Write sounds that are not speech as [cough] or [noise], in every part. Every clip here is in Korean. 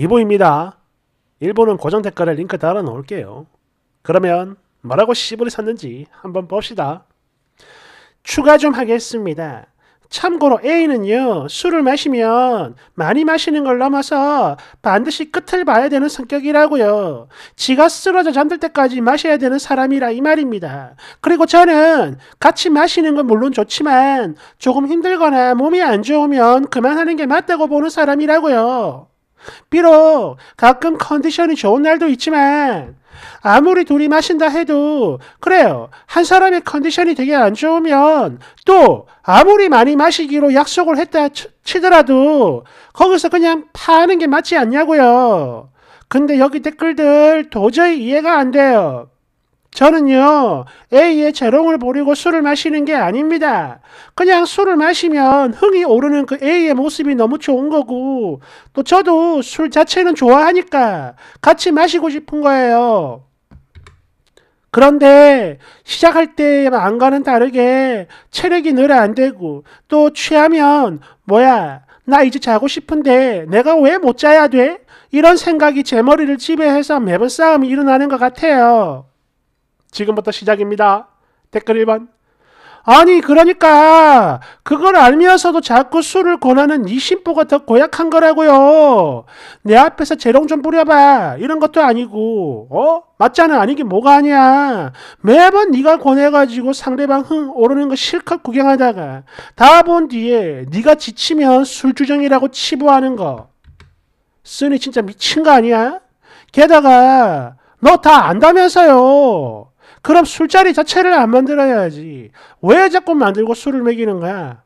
2보입니다. 일본은 고정 댓글에 링크 달아 놓을게요. 그러면 뭐라고 시부를 샀는지 한번 봅시다. 추가 좀 하겠습니다. 참고로 A는요, 술을 마시면 많이 마시는 걸 넘어서 반드시 끝을 봐야 되는 성격이라고요. 지가 쓰러져 잠들 때까지 마셔야 되는 사람이라 이 말입니다. 그리고 저는 같이 마시는 건 물론 좋지만 조금 힘들거나 몸이 안 좋으면 그만하는 게 맞다고 보는 사람이라고요. 비록 가끔 컨디션이 좋은 날도 있지만 아무리 둘이 마신다 해도 그래요. 한 사람의 컨디션이 되게 안 좋으면 또 아무리 많이 마시기로 약속을 했다 치더라도 거기서 그냥 파는 게 맞지 않냐고요. 근데 여기 댓글들 도저히 이해가 안 돼요. 저는요, A의 재롱을 보려고 술을 마시는 게 아닙니다. 그냥 술을 마시면 흥이 오르는 그 A의 모습이 너무 좋은 거고, 또 저도 술 자체는 좋아하니까 같이 마시고 싶은 거예요. 그런데 시작할 때안과는 다르게 체력이 늘 안 되고, 또 취하면, 뭐야, 나 이제 자고 싶은데 내가 왜 못 자야 돼? 이런 생각이 제 머리를 지배해서 매번 싸움이 일어나는 것 같아요. 지금부터 시작입니다. 댓글 1번. 아니 그러니까 그걸 알면서도 자꾸 술을 권하는 이 신부가 더 고약한 거라고요. 내 앞에서 재롱 좀 뿌려봐 이런 것도 아니고 어 맞잖아 아니게 뭐가 아니야. 매번 네가 권해가지고 상대방 흥 오르는 거 실컷 구경하다가 다 본 뒤에 네가 지치면 술주정이라고 치부하는 거. 쓰니 진짜 미친 거 아니야? 게다가 너 다 안다면서요. 그럼 술자리 자체를 안 만들어야지. 왜 자꾸 만들고 술을 먹이는 거야?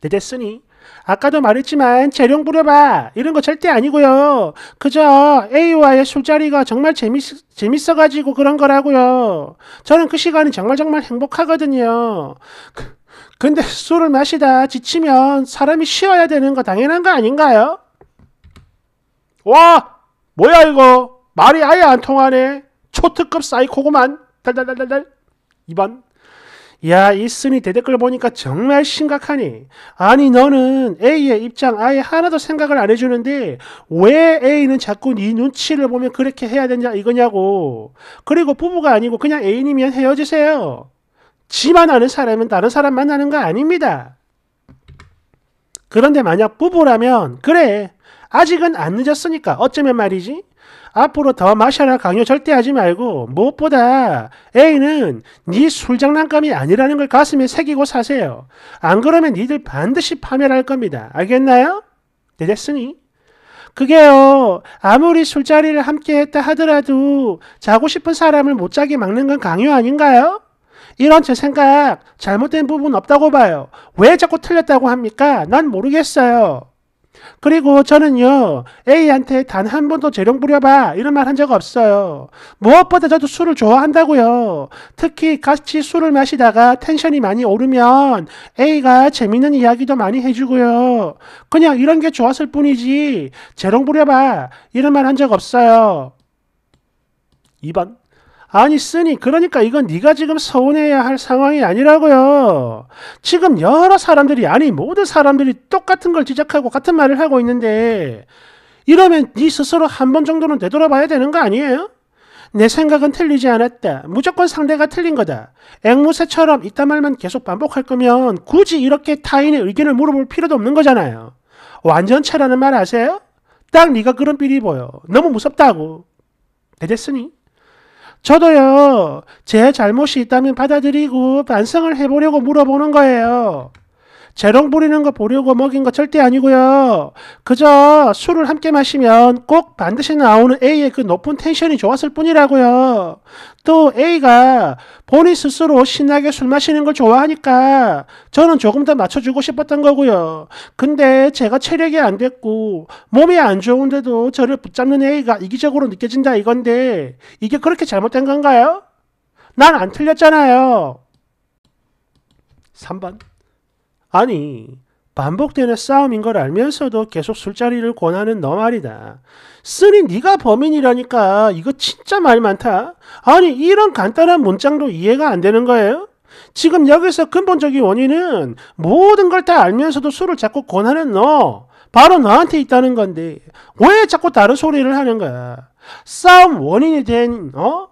됐으니 아까도 말했지만 재령 부려봐 이런 거 절대 아니고요. 그저 A와의 술자리가 정말 재밌, 재밌어가지고 그런 거라고요. 저는 그 시간이 정말 정말 행복하거든요. 그, 근데 술을 마시다 지치면 사람이 쉬어야 되는 거 당연한 거 아닌가요? 와 뭐야 이거 말이 아예 안 통하네. 초특급 사이코구만. 달달달달달. 2번. 야, 이 스미 대댓글 보니까 정말 심각하니. 아니, 너는 A의 입장 아예 하나도 생각을 안 해주는데, 왜 A는 자꾸 네 눈치를 보면 그렇게 해야 되냐, 이거냐고. 그리고 부부가 아니고 그냥 A님이면 헤어지세요. 지만 아는 사람은 다른 사람 만나는 거 아닙니다. 그런데 만약 부부라면, 그래. 아직은 안 늦었으니까, 어쩌면 말이지. 앞으로 더 마셔라 아 강요 절대 하지 말고 무엇보다 A는 네술 장난감이 아니라는 걸 가슴에 새기고 사세요. 안 그러면 니들 반드시 파멸할 겁니다. 알겠나요? 네, 됐으니. 그게요, 아무리 술자리를 함께 했다 하더라도 자고 싶은 사람을 못 자게 막는 건 강요 아닌가요? 이런 제 생각 잘못된 부분 없다고 봐요. 왜 자꾸 틀렸다고 합니까? 난 모르겠어요. 그리고 저는요, A한테 단 한 번도 재롱 부려봐. 이런 말 한 적 없어요. 무엇보다 저도 술을 좋아한다고요. 특히 같이 술을 마시다가 텐션이 많이 오르면 A가 재밌는 이야기도 많이 해주고요. 그냥 이런 게 좋았을 뿐이지, 재롱 부려봐. 이런 말 한 적 없어요. 2번. 아니 쓰니 그러니까 이건 네가 지금 서운해야 할 상황이 아니라고요. 지금 여러 사람들이 아니 모든 사람들이 똑같은 걸 지적하고 같은 말을 하고 있는데 이러면 네 스스로 한 번 정도는 되돌아봐야 되는 거 아니에요? 내 생각은 틀리지 않았다. 무조건 상대가 틀린 거다. 앵무새처럼 이딴 말만 계속 반복할 거면 굳이 이렇게 타인의 의견을 물어볼 필요도 없는 거잖아요. 완전체라는 말 아세요? 딱 네가 그런 삘이 보여. 너무 무섭다고. 대됐으니. 저도요, 제 잘못이 있다면 받아들이고 반성을 해보려고 물어보는 거예요. 재롱 부리는 거 보려고 먹인 거 절대 아니고요. 그저 술을 함께 마시면 꼭 반드시 나오는 A의 그 높은 텐션이 좋았을 뿐이라고요. 또 A가 본인 스스로 신나게 술 마시는 걸 좋아하니까 저는 조금 더 맞춰주고 싶었던 거고요. 근데 제가 체력이 안 됐고 몸이 안 좋은데도 저를 붙잡는 A가 이기적으로 느껴진다 이건데 이게 그렇게 잘못된 건가요? 난 안 틀렸잖아요. 3번. 아니, 반복되는 싸움인 걸 알면서도 계속 술자리를 권하는 너 말이다. 쓰니 네가 범인이라니까 이거 진짜 말 많다. 아니 이런 간단한 문장도 이해가 안 되는 거예요? 지금 여기서 근본적인 원인은 모든 걸 다 알면서도 술을 자꾸 권하는 너. 바로 너한테 있다는 건데 왜 자꾸 다른 소리를 하는 거야? 싸움 원인이 된 어?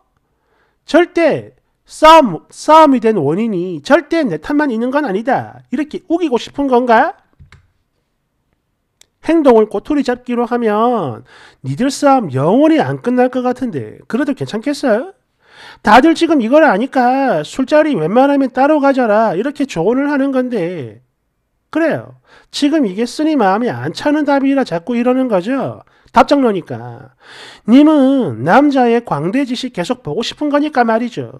절대 싸움, 싸움이 된 원인이 절대 내 탓만 있는 건 아니다. 이렇게 우기고 싶은 건가? 행동을 꼬투리 잡기로 하면 니들 싸움 영원히 안 끝날 것 같은데 그래도 괜찮겠어요? 다들 지금 이걸 아니까 술자리 웬만하면 따로 가져라 이렇게 조언을 하는 건데 그래요. 지금 이게 쓰니 마음이 안 차는 답이라 자꾸 이러는 거죠. 답장러니까. 님은 남자의 광대지식 계속 보고 싶은 거니까 말이죠.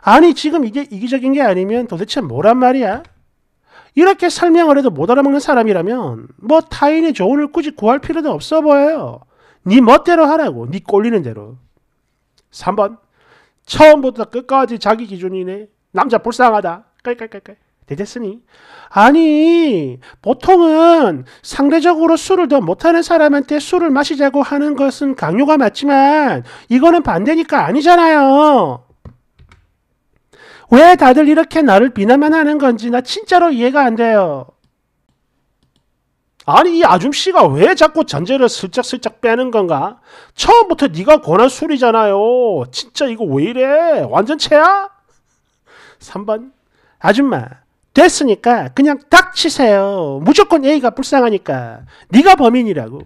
아니 지금 이게 이기적인 게 아니면 도대체 뭐란 말이야? 이렇게 설명을 해도 못 알아먹는 사람이라면 뭐 타인의 조언을 굳이 구할 필요도 없어 보여요. 네 멋대로 하라고. 네 꼴리는 대로. 3번. 처음부터 끝까지 자기 기준이네. 남자 불쌍하다. 깔깔깔깔. 되겠으니? 아니, 보통은 상대적으로 술을 더 못하는 사람한테 술을 마시자고 하는 것은 강요가 맞지만, 이거는 반대니까 아니잖아요. 왜 다들 이렇게 나를 비난만 하는 건지 나 진짜로 이해가 안 돼요. 아니 이 아줌씨가 왜 자꾸 전제를 슬쩍슬쩍 빼는 건가? 처음부터 네가 권한 술이잖아요. 진짜 이거 왜 이래? 완전 체야? 3번 아줌마 됐으니까 그냥 닥치세요. 무조건 A가 불쌍하니까 네가 범인이라고.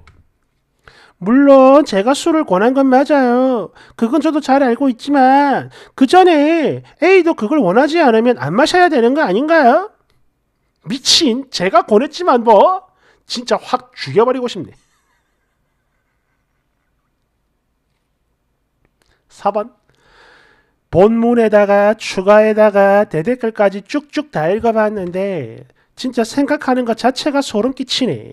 물론 제가 술을 권한 건 맞아요. 그건 저도 잘 알고 있지만 그 전에 A도 그걸 원하지 않으면 안 마셔야 되는 거 아닌가요? 미친 제가 권했지만 뭐 진짜 확 죽여버리고 싶네. 4번 본문에다가 추가에다가 대댓글까지 쭉쭉 다 읽어봤는데 진짜 생각하는 것 자체가 소름 끼치네.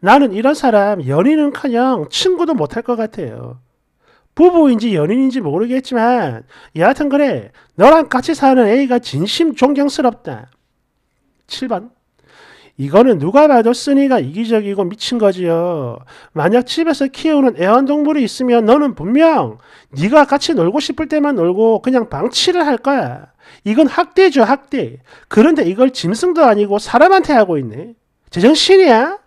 나는 이런 사람 연인은커녕 친구도 못할 것 같아요. 부부인지 연인인지 모르겠지만 여하튼 그래 너랑 같이 사는 A가 진심 존경스럽다. 7번 이거는 누가 봐도 쓰니가 이기적이고 미친 거지요. 만약 집에서 키우는 애완동물이 있으면 너는 분명 네가 같이 놀고 싶을 때만 놀고 그냥 방치를 할 거야. 이건 학대죠, 학대. 그런데 이걸 짐승도 아니고 사람한테 하고 있네. 제정신이야?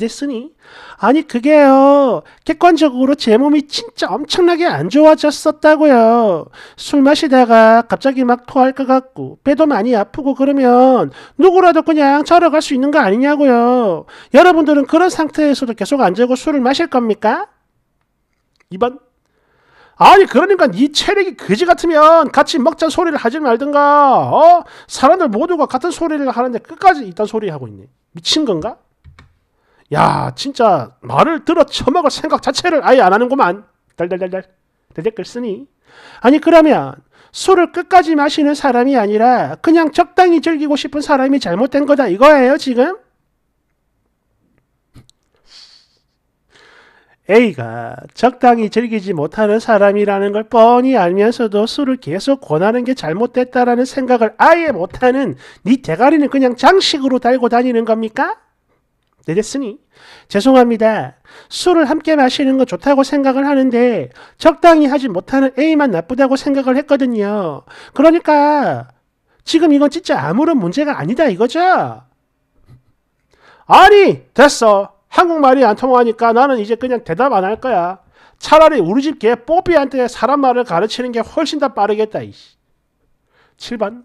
됐으니 아니 그게요 객관적으로 제 몸이 진짜 엄청나게 안 좋아졌었다고요 술 마시다가 갑자기 막 토할 것 같고 배도 많이 아프고 그러면 누구라도 그냥 절러갈 수 있는 거 아니냐고요 여러분들은 그런 상태에서도 계속 안 자고 술을 마실 겁니까? 2번 아니 그러니까 이 체력이 그지 같으면 같이 먹자 소리를 하지 말든가 어 사람들 모두가 같은 소리를 하는데 끝까지 이딴 소리 하고 있네 미친 건가? 야 진짜 말을 들어 처먹을 생각 자체를 아예 안 하는구만 달달달달 대댓글 쓰니 아니 그러면 술을 끝까지 마시는 사람이 아니라 그냥 적당히 즐기고 싶은 사람이 잘못된 거다 이거예요 지금? A가 적당히 즐기지 못하는 사람이라는 걸 뻔히 알면서도 술을 계속 권하는 게 잘못됐다라는 생각을 아예 못하는 네 대가리는 그냥 장식으로 달고 다니는 겁니까? 네, 됐으니 죄송합니다. 술을 함께 마시는 거 좋다고 생각을 하는데 적당히 하지 못하는 A만 나쁘다고 생각을 했거든요. 그러니까 지금 이건 진짜 아무런 문제가 아니다 이거죠? 아니 됐어. 한국말이 안 통하니까 나는 이제 그냥 대답 안 할 거야. 차라리 우리 집 개 뽀삐한테 사람 말을 가르치는 게 훨씬 더 빠르겠다. 이씨. 7번.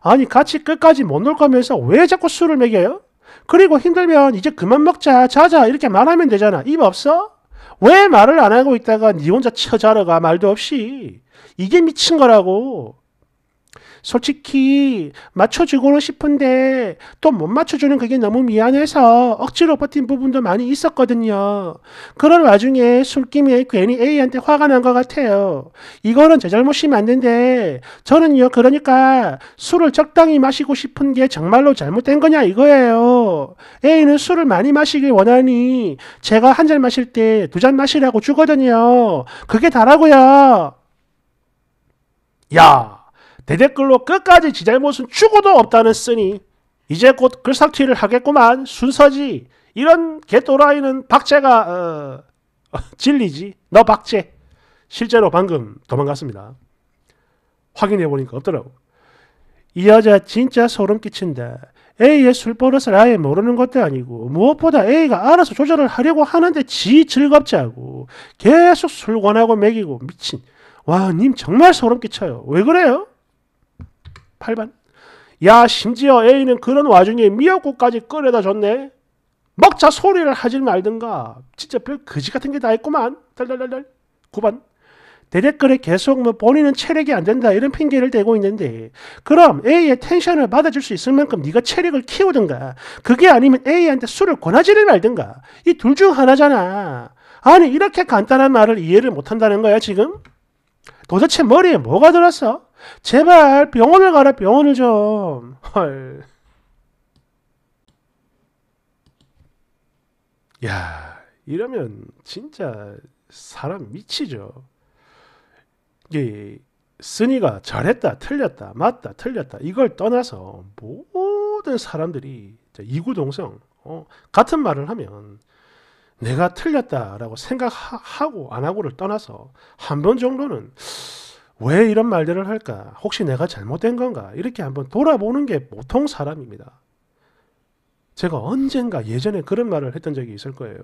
아니 같이 끝까지 못 놀 거면서 왜 자꾸 술을 먹여요? 그리고 힘들면 이제 그만 먹자 자자 이렇게 말하면 되잖아. 입 없어? 왜 말을 안 하고 있다가 니 혼자 쳐자러가 말도 없이. 이게 미친 거라고. 솔직히 맞춰주고는 싶은데 또 못 맞춰주는 그게 너무 미안해서 억지로 버틴 부분도 많이 있었거든요. 그런 와중에 술김에 괜히 A한테 화가 난 것 같아요. 이거는 제 잘못이 맞는데 저는요 그러니까 술을 적당히 마시고 싶은 게 정말로 잘못된 거냐 이거예요. A는 술을 많이 마시길 원하니 제가 한 잔 마실 때 두 잔 마시라고 주거든요. 그게 다라고요. 야. 대댓글로 끝까지 지 잘못은 죽어도 없다는 쓰니 이제 곧 글상튀를 하겠구만 순서지 이런 개또라이는 박제가 어, 어, 진리지 너 박제 실제로 방금 도망갔습니다 확인해보니까 없더라고 이 여자 진짜 소름 끼친다 A의 술 버릇을 아예 모르는 것도 아니고 무엇보다 A가 알아서 조절을 하려고 하는데 지 즐겁지 않고 계속 술 권하고 먹이고 미친 와 님 정말 소름 끼쳐요 왜 그래요? 8번. 야 심지어 A는 그런 와중에 미역국까지 끓여다 줬네. 먹자 소리를 하지 말든가. 진짜 별 거지 같은 게다 있구만. 달달달달. 9번. 대댓글에 계속 뭐 본인은 체력이 안 된다 이런 핑계를 대고 있는데 그럼 A의 텐션을 받아줄 수 있을 만큼 네가 체력을 키우든가 그게 아니면 A한테 술을 권하지를 말든가 이 둘 중 하나잖아 아니 이렇게 간단한 말을 이해를 못한다는 거야 지금 도대체 머리에 뭐가 들었어 제발 병원을 가라 병원을 좀. 헐. 야 이러면 진짜 사람 미치죠. 이게 쓰니가 잘했다 틀렸다 맞다 틀렸다 이걸 떠나서 모든 사람들이 이구동성 어, 같은 말을 하면 내가 틀렸다라고 생각하고 안 하고를 떠나서 한 번 정도는 왜 이런 말들을 할까? 혹시 내가 잘못된 건가? 이렇게 한번 돌아보는 게 보통 사람입니다. 제가 언젠가 예전에 그런 말을 했던 적이 있을 거예요.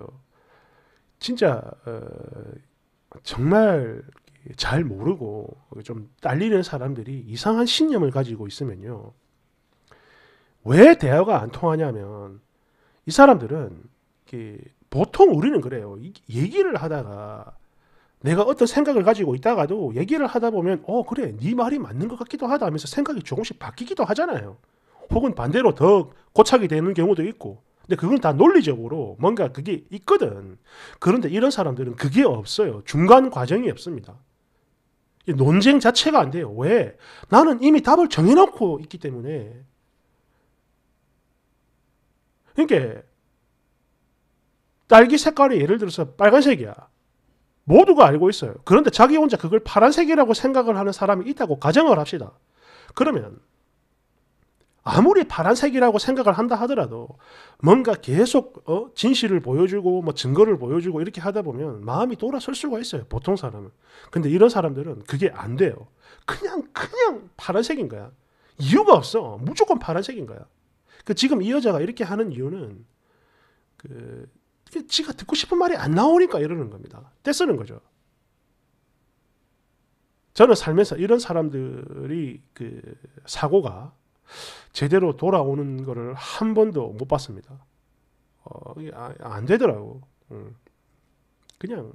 진짜 어, 정말 잘 모르고 좀 딸리는 사람들이 이상한 신념을 가지고 있으면요. 왜 대화가 안 통하냐면 이 사람들은 보통 우리는 그래요. 얘기를 하다가 내가 어떤 생각을 가지고 있다가도 얘기를 하다 보면 어 그래 네 말이 맞는 것 같기도 하다 하면서 생각이 조금씩 바뀌기도 하잖아요. 혹은 반대로 더 고착이 되는 경우도 있고 근데 그건 다 논리적으로 뭔가 그게 있거든. 그런데 이런 사람들은 그게 없어요. 중간 과정이 없습니다. 논쟁 자체가 안 돼요. 왜? 나는 이미 답을 정해놓고 있기 때문에. 그러니까 딸기 색깔이 예를 들어서 빨간색이야. 모두가 알고 있어요. 그런데 자기 혼자 그걸 파란색이라고 생각을 하는 사람이 있다고 가정을 합시다. 그러면 아무리 파란색이라고 생각을 한다 하더라도 뭔가 계속 어? 진실을 보여주고 뭐 증거를 보여주고 이렇게 하다 보면 마음이 돌아설 수가 있어요. 보통 사람은. 근데 이런 사람들은 그게 안 돼요. 그냥 그냥 파란색인 거야. 이유가 없어. 무조건 파란색인 거야. 그 지금 이 여자가 이렇게 하는 이유는 그 지가 듣고 싶은 말이 안 나오니까 이러는 겁니다. 떼쓰는 거죠. 저는 살면서 이런 사람들이 그 사고가 제대로 돌아오는 것을 한 번도 못 봤습니다. 어, 아, 안 되더라고. 그냥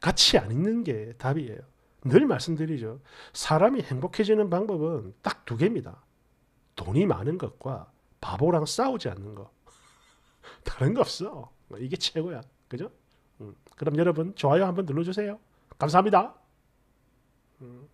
같이 안 있는 게 답이에요. 늘 말씀드리죠. 사람이 행복해지는 방법은 딱 두 개입니다. 돈이 많은 것과 바보랑 싸우지 않는 것. [laughs] 다른 거 없어. 뭐 이게 최고야. 그죠? 음. 그럼 여러분 좋아요 한번 눌러주세요. 감사합니다. 음.